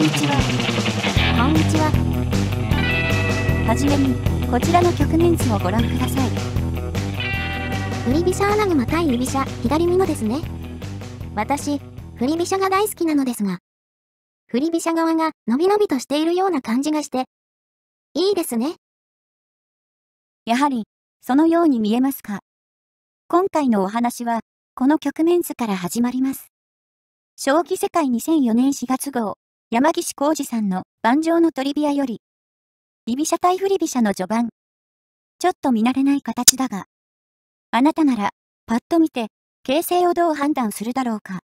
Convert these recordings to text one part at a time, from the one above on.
にちはこんにちははじめにこちらの局面図をご覧ください振り飛車穴熊対居飛車左美濃ですね私振り飛車が大好きなのですが振り飛車側が伸び伸びとしているような感じがしていいですねやはりそのように見えますか今回のお話はこの局面図から始まります将棋世界2004年4月号山岸浩二さんの盤上のトリビアより、居飛車対振り飛車の序盤。ちょっと見慣れない形だが、あなたなら、パッと見て、形勢をどう判断するだろうか。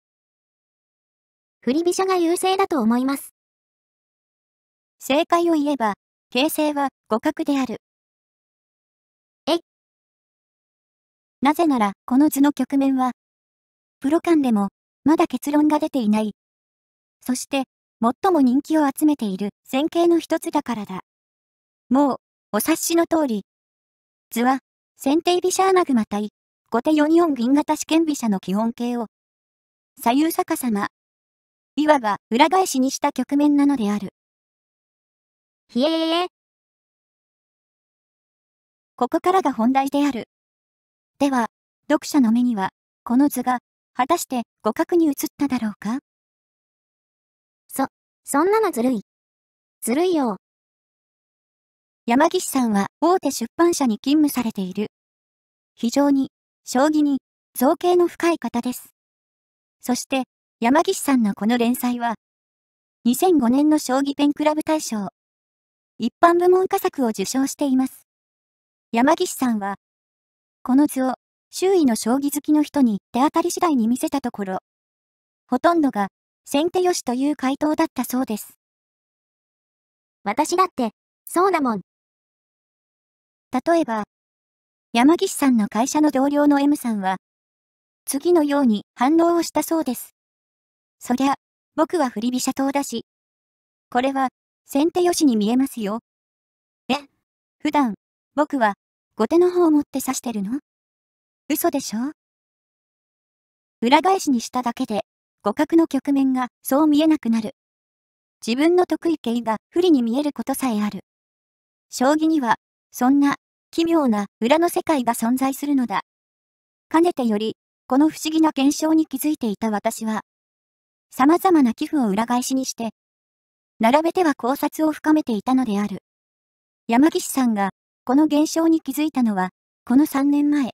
振り飛車が優勢だと思います。正解を言えば、形勢は互角である。えなぜなら、この図の局面は、プロ間でも、まだ結論が出ていない。そして、最も人気を集めている線形の一つだからだ。もう、お察しの通り。図は、先手飛車グマ対、後手4四銀型試験飛車の基本形を、左右逆さま。いわば、裏返しにした局面なのである。ひえー。ここからが本題である。では、読者の目には、この図が、果たして互角に映っただろうかそんなのずるい。ずるいよ。山岸さんは大手出版社に勤務されている。非常に、将棋に、造形の深い方です。そして、山岸さんのこの連載は、2005年の将棋ペンクラブ大賞、一般部門佳作を受賞しています。山岸さんは、この図を周囲の将棋好きの人に手当たり次第に見せたところ、ほとんどが先手よしという回答だったそうです。私だって、そうだもん。例えば、山岸さんの会社の同僚の M さんは、次のように反応をしたそうです。そりゃ、僕は振り飛車党だし。これは、先手よしに見えますよ。え、普段、僕は、後手の方を持って指してるの嘘でしょ裏返しにしただけで、互角の局面がそう見えなくなる。自分の得意形が不利に見えることさえある。将棋には、そんな奇妙な裏の世界が存在するのだ。かねてより、この不思議な現象に気づいていた私は、様々な寄付を裏返しにして、並べては考察を深めていたのである。山岸さんが、この現象に気づいたのは、この3年前、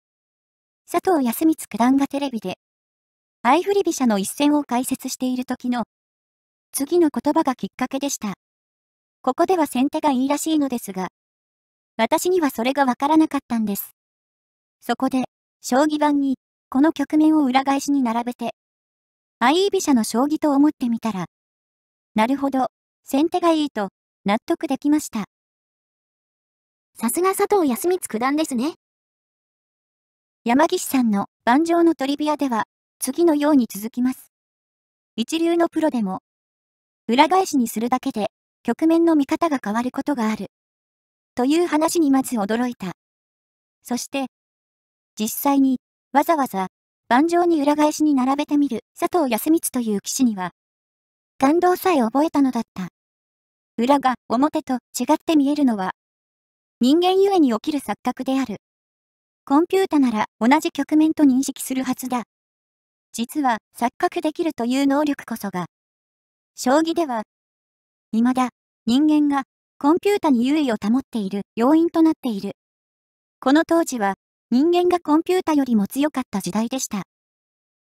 佐藤康光九段がテレビで、相振り飛車の一戦を解説している時の、次の言葉がきっかけでした。ここでは先手がいいらしいのですが、私にはそれがわからなかったんです。そこで、将棋盤に、この局面を裏返しに並べて、相居飛車の将棋と思ってみたら、なるほど、先手がいいと、納得できました。さすが佐藤康光九段ですね。山岸さんの盤上のトリビアでは、次のように続きます。一流のプロでも、裏返しにするだけで、局面の見方が変わることがある。という話にまず驚いた。そして、実際に、わざわざ、盤上に裏返しに並べてみる佐藤康光という騎士には、感動さえ覚えたのだった。裏が表と違って見えるのは、人間ゆえに起きる錯覚である。コンピュータなら同じ局面と認識するはずだ。実は錯覚できるという能力こそが、将棋では、未だ人間がコンピュータに優位を保っている要因となっている。この当時は人間がコンピュータよりも強かった時代でした。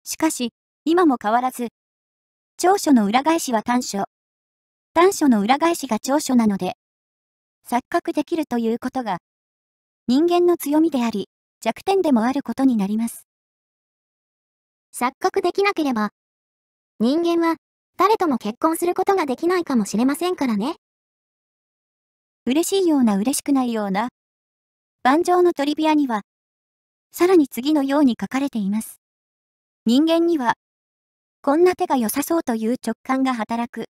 しかし、今も変わらず、長所の裏返しは短所。短所の裏返しが長所なので、錯覚できるということが、人間の強みであり、弱点でもあることになります。錯覚できなければ、人間は誰とも結婚することができないかもしれませんからね。嬉しいような嬉しくないような。盤上のトリビアには、さらに次のように書かれています。人間には、こんな手が良さそうという直感が働く。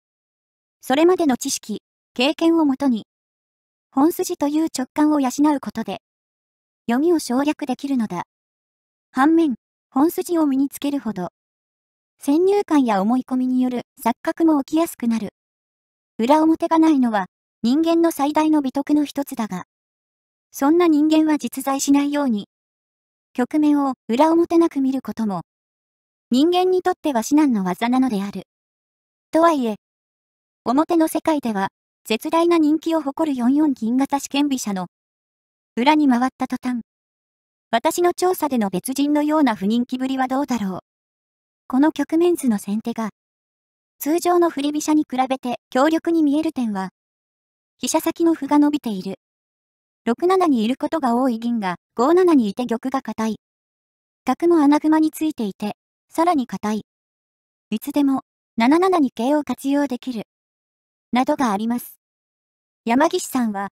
それまでの知識、経験をもとに、本筋という直感を養うことで、読みを省略できるのだ。反面、本筋を身につけるほど、先入観や思い込みによる錯覚も起きやすくなる。裏表がないのは人間の最大の美徳の一つだが、そんな人間は実在しないように、局面を裏表なく見ることも、人間にとっては至難の技なのである。とはいえ、表の世界では、絶大な人気を誇る44銀型試験飛車の、裏に回った途端、私の調査での別人のような不人気ぶりはどうだろう。この局面図の先手が、通常の振り飛車に比べて強力に見える点は、飛車先の歩が伸びている。6七にいることが多い銀が5七にいて玉が硬い。角も穴熊についていて、さらに硬い。いつでも7七に桂を活用できる。などがあります。山岸さんは、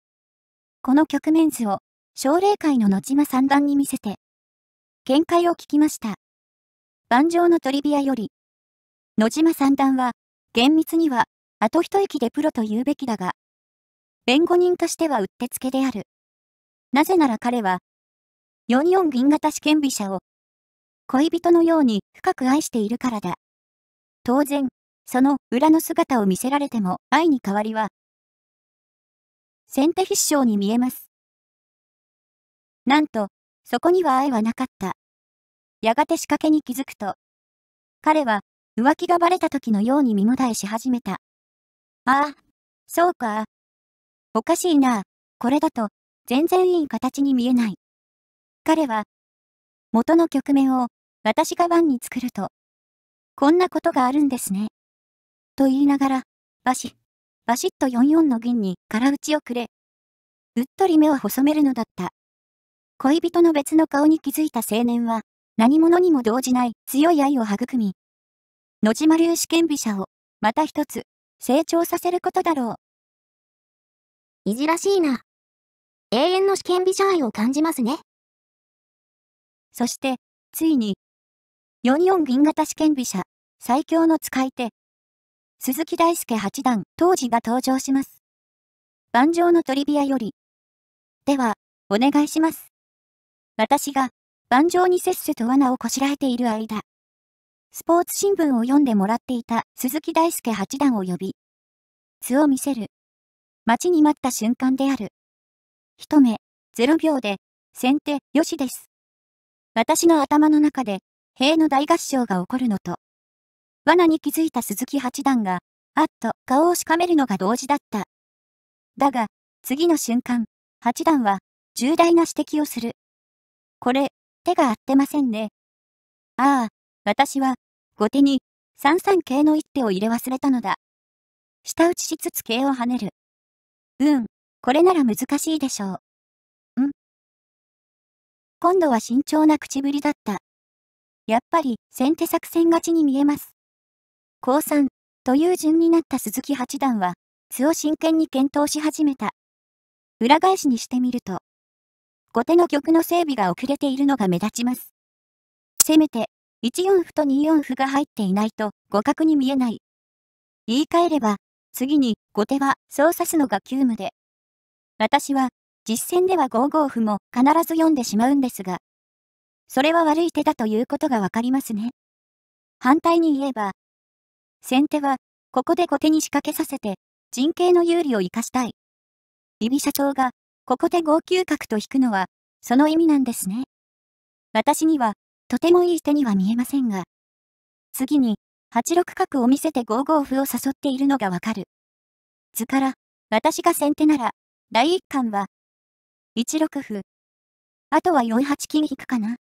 この局面図を奨励会の野島三段に見せて、見解を聞きました。盤上のトリビアより、野島三段は、厳密には、あと一息でプロと言うべきだが、弁護人としてはうってつけである。なぜなら彼は、44銀型試験飛車を、恋人のように深く愛しているからだ。当然、その裏の姿を見せられても愛に変わりは、先手必勝に見えます。なんと、そこには愛はなかった。やがて仕掛けに気づくと、彼は浮気がバレた時のように身もだえし始めた。ああ、そうか。おかしいな、これだと全然いい形に見えない。彼は、元の局面を私が番に作ると、こんなことがあるんですね。と言いながら、バシッ、バシッと44の銀に空打ちをくれ、うっとり目を細めるのだった。恋人の別の顔に気づいた青年は、何者にも動じない強い愛を育み、野島流試験飛車を、また一つ、成長させることだろう。いじらしいな。永遠の試験飛車愛を感じますね。そして、ついに、44銀型試験飛車、最強の使い手、鈴木大介八段、当時が登場します。盤上のトリビアより。では、お願いします。私が、盤上にせっせと罠をこしらえている間、スポーツ新聞を読んでもらっていた鈴木大介八段を呼び、図を見せる。待ちに待った瞬間である。一目、0秒で、先手、よしです。私の頭の中で、塀の大合唱が起こるのと、罠に気づいた鈴木八段が、あっと顔をしかめるのが同時だった。だが、次の瞬間、八段は、重大な指摘をする。これ、手が合ってませんね。ああ、私は、後手に、三三桂の一手を入れ忘れたのだ。下打ちしつつ桂を跳ねる。うん、これなら難しいでしょう。ん今度は慎重な口ぶりだった。やっぱり先手作戦勝ちに見えます。降参という順になった鈴木八段は、図を真剣に検討し始めた。裏返しにしてみると、後手の玉の整備が遅れているのが目立ちます。せめて、1四歩と2四歩が入っていないと互角に見えない。言い換えれば、次に後手はそう指すのが急務で。私は、実戦では5五歩も必ず読んでしまうんですが、それは悪い手だということがわかりますね。反対に言えば、先手は、ここで後手に仕掛けさせて、陣形の有利を生かしたい。指社長がここで号泣角と引くのは、その意味なんですね。私には、とてもいい手には見えませんが。次に、8六角を見せて5五歩を誘っているのがわかる。図から、私が先手なら、第一巻は、1六歩。あとは4八金引くかな。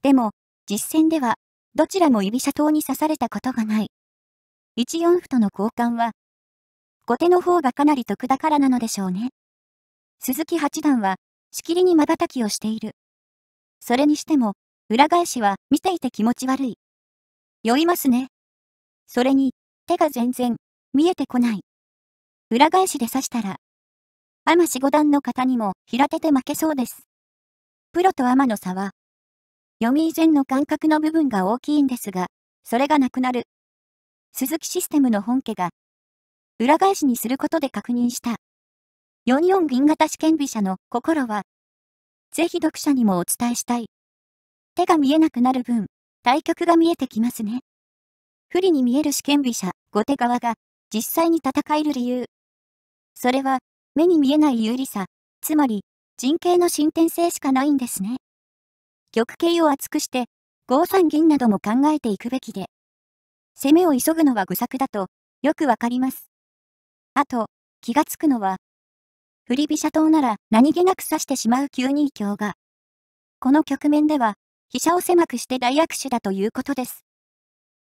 でも、実戦では、どちらも居飛車党に刺されたことがない。1四歩との交換は、後手の方がかなり得だからなのでしょうね。鈴木八段は、しきりに瞬きをしている。それにしても、裏返しは見ていて気持ち悪い。酔いますね。それに、手が全然、見えてこない。裏返しで刺したら、アマ四五段の方にも平手で負けそうです。プロとアマの差は、読み以前の感覚の部分が大きいんですが、それがなくなる。鈴木システムの本家が、裏返しにすることで確認した。44銀型試験飛車の心は、ぜひ読者にもお伝えしたい。手が見えなくなる分、対局が見えてきますね。不利に見える試験飛車、後手側が、実際に戦える理由。それは、目に見えない有利さ、つまり、陣形の進展性しかないんですね。玉形を厚くして、5三銀なども考えていくべきで。攻めを急ぐのは愚策だと、よくわかります。あと、気がつくのは、振り飛車党なら何気なく指してしまう9二強が、この局面では、飛車を狭くして大握手だということです。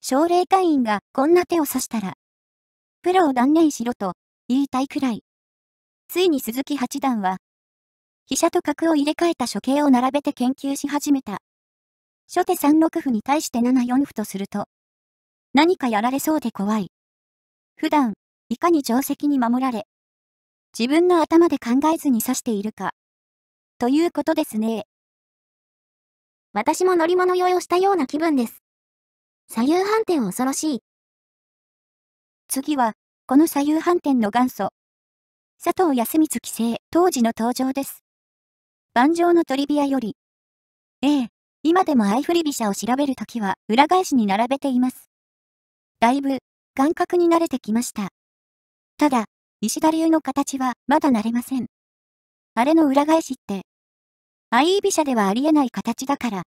奨励会員がこんな手を指したら、プロを断念しろと言いたいくらい。ついに鈴木八段は、飛車と角を入れ替えた処刑を並べて研究し始めた。初手3六歩に対して7四歩とすると、何かやられそうで怖い。普段、いかに定石に守られ、自分の頭で考えずに刺しているか。ということですね。私も乗り物酔いをしたような気分です。左右反転恐ろしい。次は、この左右反転の元祖。佐藤康光規制当時の登場です。盤上のトリビアより。ええ、今でも相振り飛車を調べるときは裏返しに並べています。だいぶ、感覚に慣れてきました。ただ、石田流の形はまだ慣れません。あれの裏返しって、相居飛車ではありえない形だから。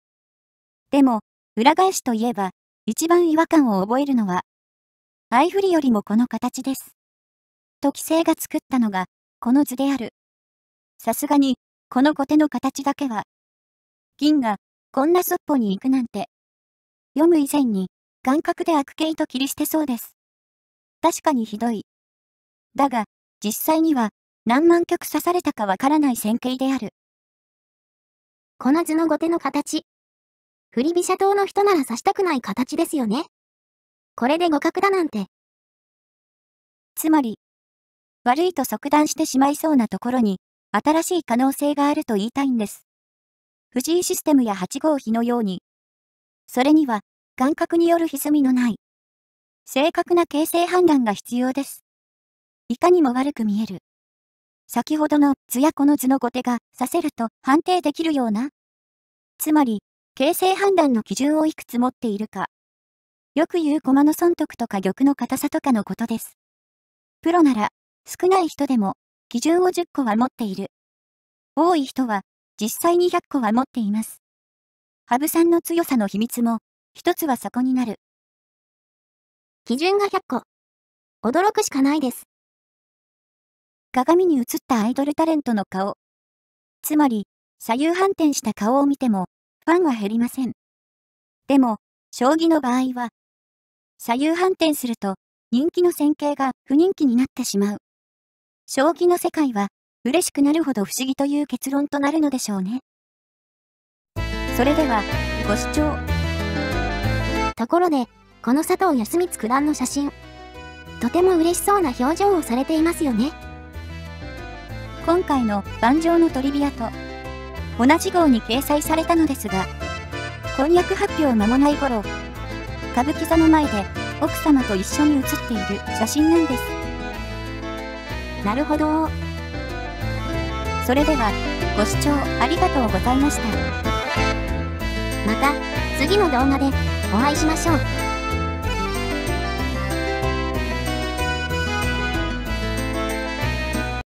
でも、裏返しといえば、一番違和感を覚えるのは、相振りよりもこの形です。と規制が作ったのが、この図である。さすがに、この後手の形だけは、銀が、こんなそっぽに行くなんて、読む以前に、感覚で悪形と切り捨てそうです。確かにひどい。だが、実際には何万曲刺されたかわからない線形である。この図の後手の形。振り飛車党の人なら刺したくない形ですよね。これで互角だなんて。つまり、悪いと即断してしまいそうなところに、新しい可能性があると言いたいんです。藤井システムや8号比のように。それには、感覚による歪みのない。正確な形勢判断が必要です。いかにも悪く見える。先ほどの図やこの図の後手がさせると判定できるような。つまり、形勢判断の基準をいくつ持っているか。よく言う駒の損得とか玉の硬さとかのことです。プロなら、少ない人でも、基準を10個は持っている。多い人は、実際に100個は持っています。羽生さんの強さの秘密も、一つはそこになる。基準が100個。驚くしかないです。鏡に映ったアイドルタレントの顔。つまり、左右反転した顔を見ても、ファンは減りません。でも、将棋の場合は、左右反転すると、人気の線形が不人気になってしまう。将棋の世界は、嬉しくなるほど不思議という結論となるのでしょうね。それでは、ご視聴。ところで、この佐藤康光九段の写真、とても嬉しそうな表情をされていますよね。今回の盤上のトリビアと同じ号に掲載されたのですが、婚約発表間もない頃、歌舞伎座の前で奥様と一緒に写っている写真なんです。なるほどそれでは、ご視聴ありがとうございました。また、次の動画でお会いしましょう。